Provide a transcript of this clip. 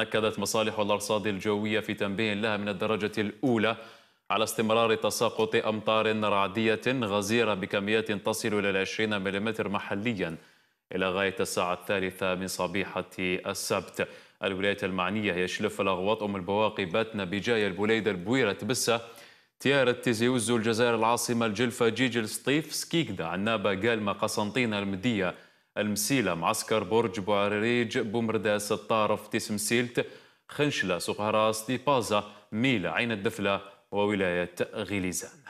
نكدت مصالح الأرصاد الجوية في تنبيه لها من الدرجة الأولى على استمرار تساقط أمطار رعدية غزيرة بكميات تصل إلى 20 ملم محليا إلى غاية الساعة الثالثة من صبيحة السبت الولايات المعنية هي شلف الأغواط أم البواقي باتنا بجاية البوليد البويرة تبسة تيارة تيزيوزو الجزائر العاصمة الجلفة جيجل سطيف سكيكدا عنابة قالمة قسنطينة المدية المسيلة معسكر برج بوعريريج بومرداس الطارف تسمسيلت خنشلة سقهراس تيبازا ميلة عين الدفلة وولاية غليزان